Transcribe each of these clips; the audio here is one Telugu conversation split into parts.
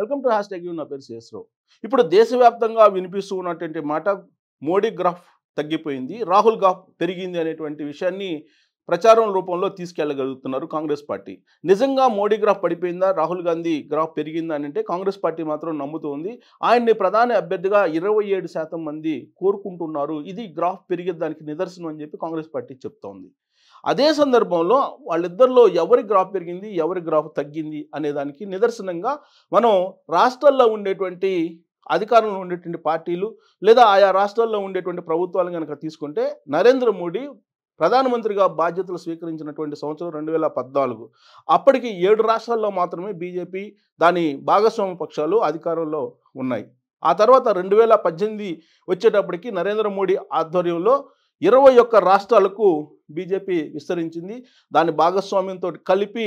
వెల్కమ్ టు హ్యాష్ ట్యాగ్ నా పేరు శేషరావు ఇప్పుడు దేశవ్యాప్తంగా వినిపిస్తూ ఉన్నటువంటి మాట మోడీ గ్రాఫ్ తగ్గిపోయింది రాహుల్ గ్రాఫ్ పెరిగింది అనేటువంటి విషయాన్ని ప్రచారం రూపంలో తీసుకెళ్లగలుగుతున్నారు కాంగ్రెస్ పార్టీ నిజంగా మోడీ గ్రాఫ్ పడిపోయిందా రాహుల్ గాంధీ గ్రాఫ్ పెరిగిందా అని అంటే కాంగ్రెస్ పార్టీ మాత్రం నమ్ముతోంది ఆయన్ని ప్రధాని అభ్యర్థిగా ఇరవై ఏడు శాతం మంది కోరుకుంటున్నారు ఇది గ్రాఫ్ పెరిగేదానికి నిదర్శనం అని చెప్పి కాంగ్రెస్ పార్టీ చెప్తోంది అదే సందర్భంలో వాళ్ళిద్దరిలో ఎవరి గ్రాఫ్ పెరిగింది ఎవరి గ్రాఫ్ తగ్గింది అనేదానికి నిదర్శనంగా మనం రాష్ట్రాల్లో ఉండేటువంటి అధికారంలో ఉండేటువంటి పార్టీలు లేదా ఆయా రాష్ట్రాల్లో ఉండేటువంటి ప్రభుత్వాలు కనుక తీసుకుంటే నరేంద్ర మోడీ ప్రధానమంత్రిగా బాధ్యతలు స్వీకరించినటువంటి సంవత్సరం రెండు వేల పద్నాలుగు అప్పటికి ఏడు రాష్ట్రాల్లో మాత్రమే బీజేపీ దాని భాగస్వామ్య పక్షాలు అధికారంలో ఉన్నాయి ఆ తర్వాత రెండు వేల పద్దెనిమిది వచ్చేటప్పటికి నరేంద్ర మోడీ ఆధ్వర్యంలో ఇరవై ఒక్క రాష్ట్రాలకు బీజేపీ విస్తరించింది దాని భాగస్వామ్యంతో కలిపి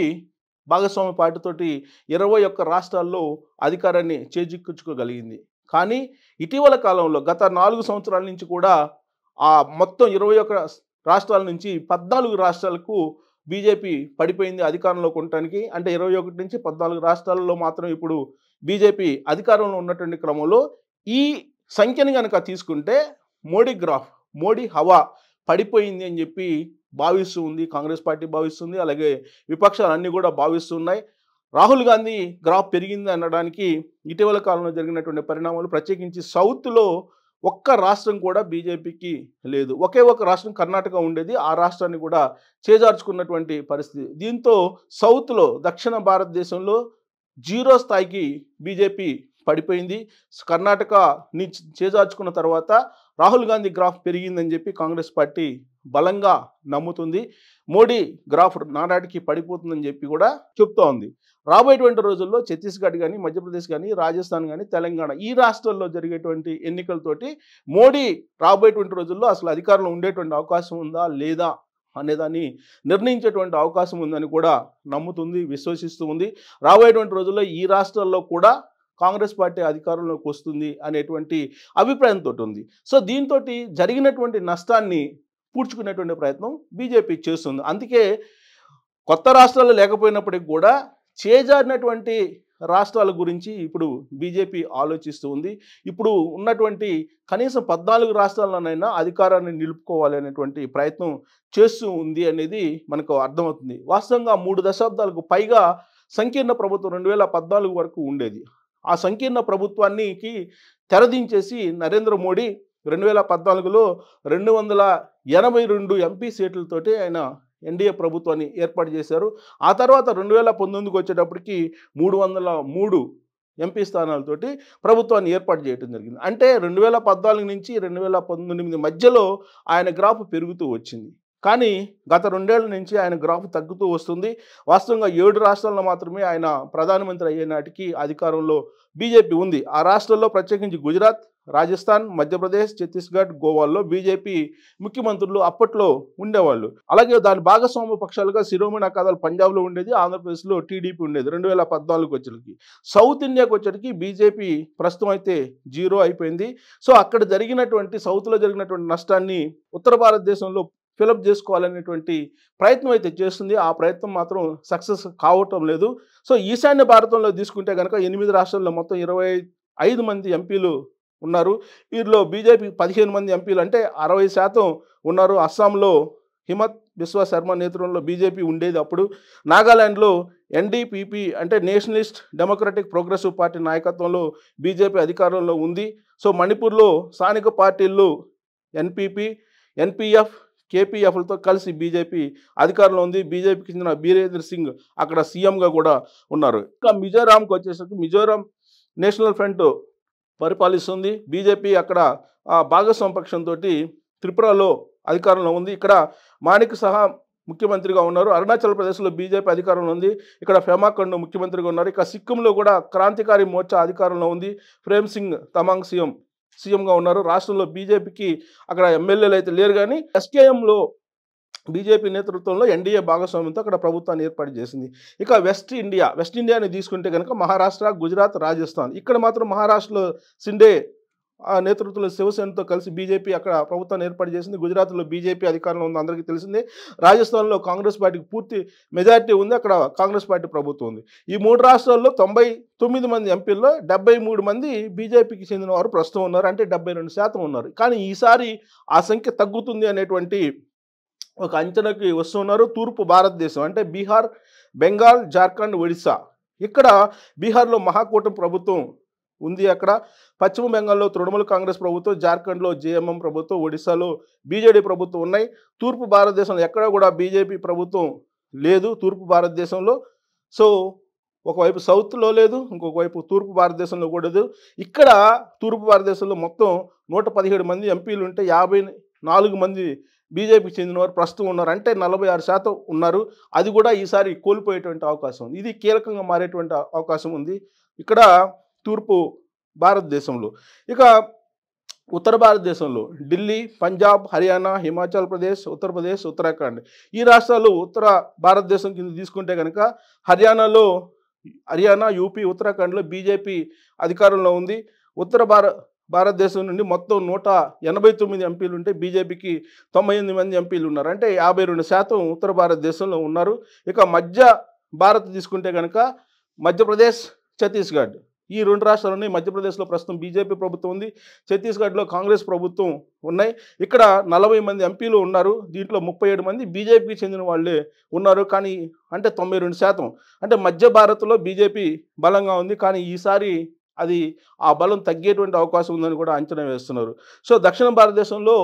భాగస్వామ్య పార్టీతోటి ఇరవై ఒక్క రాష్ట్రాల్లో అధికారాన్ని చేజిక్కించుకోగలిగింది కానీ ఇటీవల కాలంలో గత నాలుగు సంవత్సరాల నుంచి కూడా ఆ మొత్తం ఇరవై ఒక్క రాష్ట్రాల నుంచి పద్నాలుగు రాష్ట్రాలకు బీజేపీ పడిపోయింది అధికారంలో ఉండటానికి అంటే ఇరవై ఒకటి నుంచి పద్నాలుగు రాష్ట్రాలలో మాత్రం ఇప్పుడు బీజేపీ అధికారంలో ఉన్నటువంటి క్రమంలో ఈ సంఖ్యను కనుక తీసుకుంటే మోడీ గ్రాఫ్ మోడీ హవా పడిపోయింది అని చెప్పి భావిస్తూ ఉంది కాంగ్రెస్ పార్టీ భావిస్తుంది అలాగే విపక్షాలన్నీ కూడా భావిస్తున్నాయి రాహుల్ గాంధీ గ్రాఫ్ పెరిగింది అనడానికి ఇటీవల కాలంలో జరిగినటువంటి పరిణామాలు ప్రత్యేకించి సౌత్లో ఒక్క రాష్ట్రం కూడా బీజేపీకి లేదు ఒకే ఒక రాష్ట్రం కర్ణాటక ఉండేది ఆ రాష్ట్రాన్ని కూడా చేజార్చుకున్నటువంటి పరిస్థితి దీంతో సౌత్లో దక్షిణ భారతదేశంలో జీరో స్థాయికి బీజేపీ పడిపోయింది ని చేజార్చుకున్న తర్వాత రాహుల్ గాంధీ గ్రాఫ్ పెరిగిందని చెప్పి కాంగ్రెస్ పార్టీ బలంగా నమ్ముతుంది మోడీ గ్రాఫ్ నానాటికి పడిపోతుందని చెప్పి కూడా చెప్తా ఉంది రాబోయేటువంటి రోజుల్లో ఛత్తీస్గఢ్ కానీ మధ్యప్రదేశ్ కానీ రాజస్థాన్ కానీ తెలంగాణ ఈ రాష్ట్రాల్లో జరిగేటువంటి ఎన్నికలతోటి మోడీ రాబోయేటువంటి రోజుల్లో అసలు అధికారంలో ఉండేటువంటి అవకాశం ఉందా లేదా అనేదాన్ని నిర్ణయించేటువంటి అవకాశం ఉందని కూడా నమ్ముతుంది విశ్వసిస్తూ ఉంది రాబోయేటువంటి రోజుల్లో ఈ రాష్ట్రాల్లో కూడా కాంగ్రెస్ పార్టీ అధికారంలోకి వస్తుంది అనేటువంటి అభిప్రాయంతో ఉంది సో దీంతో జరిగినటువంటి నష్టాన్ని పూడ్చుకునేటువంటి ప్రయత్నం బీజేపీ చేస్తుంది అందుకే కొత్త రాష్ట్రాలు లేకపోయినప్పటికీ కూడా చేజారినటువంటి రాష్ట్రాల గురించి ఇప్పుడు బీజేపీ ఆలోచిస్తూ ఉంది ఇప్పుడు ఉన్నటువంటి కనీసం పద్నాలుగు రాష్ట్రాలనైనా అధికారాన్ని నిలుపుకోవాలి అనేటువంటి ప్రయత్నం చేస్తూ ఉంది అనేది మనకు అర్థమవుతుంది వాస్తవంగా మూడు దశాబ్దాలకు పైగా సంకీర్ణ ప్రభుత్వం రెండు వరకు ఉండేది ఆ సంకీర్ణ ప్రభుత్వానికి తెరదించేసి నరేంద్ర మోడీ రెండు వేల పద్నాలుగులో రెండు వందల ఎనభై రెండు ఎంపీ సీట్లతోటి ఆయన ఎన్డీఏ ప్రభుత్వాన్ని ఏర్పాటు చేశారు ఆ తర్వాత రెండు వేల పంతొమ్మిదికి వచ్చేటప్పటికి మూడు వందల మూడు ఎంపీ స్థానాలతోటి ప్రభుత్వాన్ని ఏర్పాటు చేయడం జరిగింది అంటే రెండు వేల పద్నాలుగు నుంచి రెండు వేల పంతొమ్మిది మధ్యలో ఆయన గ్రాఫ్ పెరుగుతూ వచ్చింది కానీ గత రెండేళ్ల నుంచి ఆయన గ్రాఫ్ తగ్గుతూ వస్తుంది వాస్తవంగా ఏడు రాష్ట్రాల్లో మాత్రమే ఆయన ప్రధానమంత్రి అయ్యే నాటికి అధికారంలో బీజేపీ ఉంది ఆ రాష్ట్రాల్లో ప్రత్యేకించి గుజరాత్ రాజస్థాన్ మధ్యప్రదేశ్ ఛత్తీస్గఢ్ గోవాల్లో బీజేపీ ముఖ్యమంత్రులు అప్పట్లో ఉండేవాళ్ళు అలాగే దాని భాగస్వామ్య పక్షాలుగా శిరోమణి అకాదాలు పంజాబ్లో ఉండేది ఆంధ్రప్రదేశ్లో టీడీపీ ఉండేది రెండు వేల పద్నాలుగు వచ్చరికి సౌత్ ఇండియాకి వచ్చరికి బీజేపీ ప్రస్తుతం అయితే జీరో అయిపోయింది సో అక్కడ జరిగినటువంటి సౌత్లో జరిగినటువంటి నష్టాన్ని ఉత్తర భారతదేశంలో ఫిలప్ చేసుకోవాలనేటువంటి ప్రయత్నం అయితే చేస్తుంది ఆ ప్రయత్నం మాత్రం సక్సెస్ కావటం లేదు సో ఈశాన్య భారతంలో తీసుకుంటే కనుక ఎనిమిది రాష్ట్రాల్లో మొత్తం ఇరవై ఐదు మంది ఎంపీలు ఉన్నారు వీరిలో బీజేపీ పదిహేను మంది ఎంపీలు అంటే అరవై శాతం ఉన్నారు అస్సాంలో హిమత్ బిశ్వ శర్మ నేతృత్వంలో బీజేపీ ఉండేది అప్పుడు నాగాలాండ్లో ఎన్డీపీపీ అంటే నేషనలిస్ట్ డెమోక్రటిక్ ప్రోగ్రెసివ్ పార్టీ నాయకత్వంలో బీజేపీ అధికారంలో ఉంది సో మణిపూర్లో స్థానిక పార్టీలు ఎన్పీపీ ఎన్పిఎఫ్ కేపీఎఫ్లతో కలిసి బీజేపీ అధికారంలో ఉంది బీజేపీకి చెందిన బీరేంద్ర సింగ్ అక్కడ సీఎంగా కూడా ఉన్నారు ఇంకా మిజోరాంకి వచ్చేసరికి మిజోరాం నేషనల్ ఫ్రంట్ పరిపాలిస్తుంది బీజేపీ అక్కడ భాగస్వామ్య పక్షంతో త్రిపురలో అధికారంలో ఉంది ఇక్కడ మాణిక్ సహా ముఖ్యమంత్రిగా ఉన్నారు అరుణాచల్ ప్రదేశ్లో బీజేపీ అధికారంలో ఉంది ఇక్కడ ఫెమా ముఖ్యమంత్రిగా ఉన్నారు ఇక సిక్కింలో కూడా క్రాంతికారి మోర్చా అధికారంలో ఉంది ప్రేమ్ సింగ్ తమాంగ్ సీఎం సీఎంగా ఉన్నారు రాష్ట్రంలో బీజేపీకి అక్కడ ఎమ్మెల్యేలు అయితే లేరు కానీ ఎస్కేఎంలో బీజేపీ నేతృత్వంలో ఎన్డీఏ భాగస్వామ్యంతో అక్కడ ప్రభుత్వాన్ని ఏర్పాటు చేసింది ఇక వెస్ట్ ఇండియా వెస్ట్ ఇండియాని తీసుకుంటే కనుక మహారాష్ట్ర గుజరాత్ రాజస్థాన్ ఇక్కడ మాత్రం మహారాష్ట్రలో సిండే ఆ నేతృత్వంలో శివసేనతో కలిసి బీజేపీ అక్కడ ప్రభుత్వాన్ని ఏర్పాటు చేసింది గుజరాత్లో బీజేపీ అధికారంలో ఉంది అందరికీ తెలిసిందే రాజస్థాన్లో కాంగ్రెస్ పార్టీకి పూర్తి మెజారిటీ ఉంది అక్కడ కాంగ్రెస్ పార్టీ ప్రభుత్వం ఉంది ఈ మూడు రాష్ట్రాల్లో తొంభై తొమ్మిది మంది ఎంపీల్లో డెబ్బై మూడు మంది బీజేపీకి చెందిన వారు ప్రస్తుతం ఉన్నారు అంటే డెబ్బై రెండు శాతం ఉన్నారు కానీ ఈసారి ఆ సంఖ్య తగ్గుతుంది అనేటువంటి ఒక అంచనాకి వస్తున్నారు తూర్పు భారతదేశం అంటే బీహార్ బెంగాల్ జార్ఖండ్ ఒడిశా ఇక్కడ బీహార్లో మహాకూటమి ప్రభుత్వం ఉంది అక్కడ పశ్చిమ బెంగాల్లో తృణమూల్ కాంగ్రెస్ ప్రభుత్వం జార్ఖండ్లో జేఎంఎం ప్రభుత్వం ఒడిశాలో బీజేడీ ప్రభుత్వం ఉన్నాయి తూర్పు భారతదేశంలో ఎక్కడ కూడా బీజేపీ ప్రభుత్వం లేదు తూర్పు భారతదేశంలో సో ఒకవైపు సౌత్లో లేదు ఇంకొక వైపు తూర్పు భారతదేశంలో కూడా లేదు ఇక్కడ తూర్పు భారతదేశంలో మొత్తం నూట పదిహేడు మంది ఎంపీలు ఉంటే యాభై నాలుగు మంది బీజేపీకి చెందినవారు ప్రస్తుతం ఉన్నారు అంటే నలభై ఆరు శాతం ఉన్నారు అది కూడా ఈసారి కోల్పోయేటువంటి అవకాశం ఉంది ఇది కీలకంగా మారేటువంటి అవకాశం ఉంది ఇక్కడ తూర్పు భారతదేశంలో ఇక ఉత్తర భారతదేశంలో ఢిల్లీ పంజాబ్ హర్యానా హిమాచల్ ప్రదేశ్ ఉత్తరప్రదేశ్ ఉత్తరాఖండ్ ఈ రాష్ట్రాలు ఉత్తర భారతదేశం కింద తీసుకుంటే కనుక హర్యానాలో హర్యానా యూపీ ఉత్తరాఖండ్లో బీజేపీ అధికారంలో ఉంది ఉత్తర భార భారతదేశం నుండి మొత్తం నూట ఎనభై తొమ్మిది ఎంపీలు ఉంటే బీజేపీకి తొంభై ఎనిమిది మంది ఎంపీలు ఉన్నారు అంటే యాభై రెండు శాతం ఉత్తర భారతదేశంలో ఉన్నారు ఇక మధ్య భారత్ తీసుకుంటే కనుక మధ్యప్రదేశ్ ఛత్తీస్గఢ్ ఈ రెండు రాష్ట్రాలని మధ్యప్రదేశ్లో ప్రస్తుతం బీజేపీ ప్రభుత్వం ఉంది ఛత్తీస్గఢ్లో కాంగ్రెస్ ప్రభుత్వం ఉన్నాయి ఇక్కడ నలభై మంది ఎంపీలు ఉన్నారు దీంట్లో ముప్పై మంది బీజేపీకి చెందిన వాళ్ళే ఉన్నారు కానీ అంటే తొంభై శాతం అంటే మధ్య భారత్లో బీజేపీ బలంగా ఉంది కానీ ఈసారి అది ఆ బలం తగ్గేటువంటి అవకాశం ఉందని కూడా అంచనా వేస్తున్నారు సో దక్షిణ భారతదేశంలో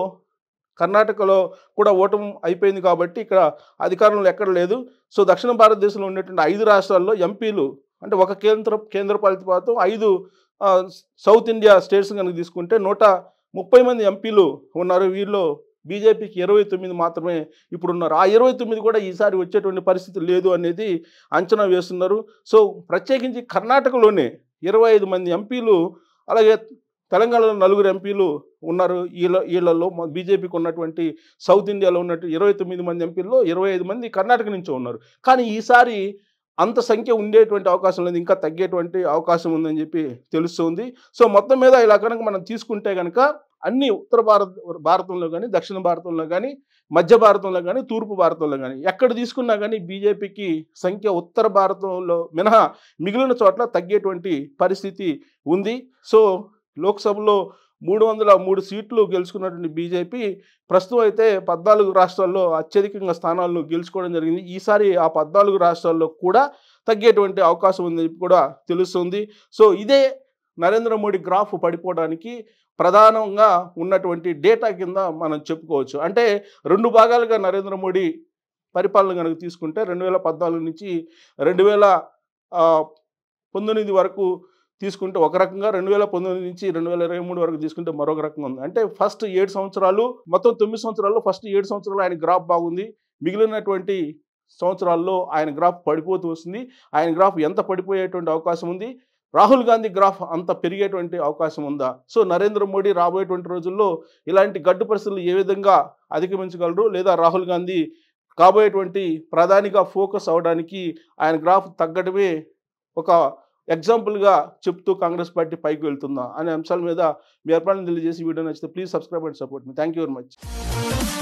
కర్ణాటకలో కూడా ఓటం అయిపోయింది కాబట్టి ఇక్కడ అధికారంలో ఎక్కడ లేదు సో దక్షిణ భారతదేశంలో ఉన్నటువంటి ఐదు రాష్ట్రాల్లో ఎంపీలు అంటే ఒక కేంద్ర కేంద్రపాలిత ప్రాంతం ఐదు సౌత్ ఇండియా స్టేట్స్ కనుక తీసుకుంటే నూట ముప్పై మంది ఎంపీలు ఉన్నారు వీళ్ళు బీజేపీకి ఇరవై తొమ్మిది మాత్రమే ఇప్పుడు ఉన్నారు ఆ ఇరవై తొమ్మిది కూడా ఈసారి వచ్చేటువంటి పరిస్థితి లేదు అనేది అంచనా వేస్తున్నారు సో ప్రత్యేకించి కర్ణాటకలోనే ఇరవై ఐదు మంది ఎంపీలు అలాగే తెలంగాణలో నలుగురు ఎంపీలు ఉన్నారు వీళ్ళ వీళ్ళలో బీజేపీకి ఉన్నటువంటి సౌత్ ఇండియాలో ఉన్నటువంటి ఇరవై తొమ్మిది మంది ఎంపీల్లో ఇరవై ఐదు మంది కర్ణాటక నుంచి ఉన్నారు కానీ ఈసారి అంత సంఖ్య ఉండేటువంటి అవకాశం లేదు ఇంకా తగ్గేటువంటి అవకాశం ఉందని చెప్పి తెలుస్తుంది సో మొత్తం మీద ఇలా కనుక మనం తీసుకుంటే కనుక అన్ని ఉత్తర భారత భారతంలో కానీ దక్షిణ భారతంలో కానీ మధ్య భారతంలో కానీ తూర్పు భారతంలో కానీ ఎక్కడ తీసుకున్నా కానీ బీజేపీకి సంఖ్య ఉత్తర భారతంలో మినహా మిగిలిన చోట్ల తగ్గేటువంటి పరిస్థితి ఉంది సో లోక్సభలో మూడు వందల మూడు సీట్లు గెలుచుకున్నటువంటి బీజేపీ ప్రస్తుతం అయితే పద్నాలుగు రాష్ట్రాల్లో అత్యధికంగా స్థానాలను గెలుచుకోవడం జరిగింది ఈసారి ఆ పద్నాలుగు రాష్ట్రాల్లో కూడా తగ్గేటువంటి అవకాశం ఉంది కూడా తెలుస్తుంది సో ఇదే నరేంద్ర మోడీ గ్రాఫ్ పడిపోవడానికి ప్రధానంగా ఉన్నటువంటి డేటా కింద మనం చెప్పుకోవచ్చు అంటే రెండు భాగాలుగా నరేంద్ర మోడీ పరిపాలన కనుక తీసుకుంటే రెండు వేల పద్నాలుగు నుంచి రెండు వేల వరకు తీసుకుంటే ఒక రకంగా రెండు వేల పంతొమ్మిది నుంచి రెండు వేల ఇరవై మూడు వరకు తీసుకుంటే మరొక రకంగా ఉంది అంటే ఫస్ట్ ఏడు సంవత్సరాలు మొత్తం తొమ్మిది సంవత్సరాల్లో ఫస్ట్ ఏడు సంవత్సరాలు ఆయన గ్రాఫ్ బాగుంది మిగిలినటువంటి సంవత్సరాల్లో ఆయన గ్రాఫ్ పడిపోతూ వస్తుంది ఆయన గ్రాఫ్ ఎంత పడిపోయేటువంటి అవకాశం ఉంది రాహుల్ గాంధీ గ్రాఫ్ అంత పెరిగేటువంటి అవకాశం ఉందా సో నరేంద్ర మోడీ రాబోయేటువంటి రోజుల్లో ఇలాంటి గడ్డు పరిస్థితులు ఏ విధంగా అధిగమించగలరు లేదా రాహుల్ గాంధీ కాబోయేటువంటి ప్రధానిగా ఫోకస్ అవడానికి ఆయన గ్రాఫ్ తగ్గడమే ఒక ఎగ్జాంపుల్గా చెప్తూ కాంగ్రెస్ పార్టీ పైకి వెళ్తుందా అనే అంశాల మీద మీ అర్పణలు తెలియజేసి వీడియో నచ్చితే ప్లీజ్ సబ్స్క్రైబ్ అండ్ సపోర్ట్ మీ థ్యాంక్ వెరీ మచ్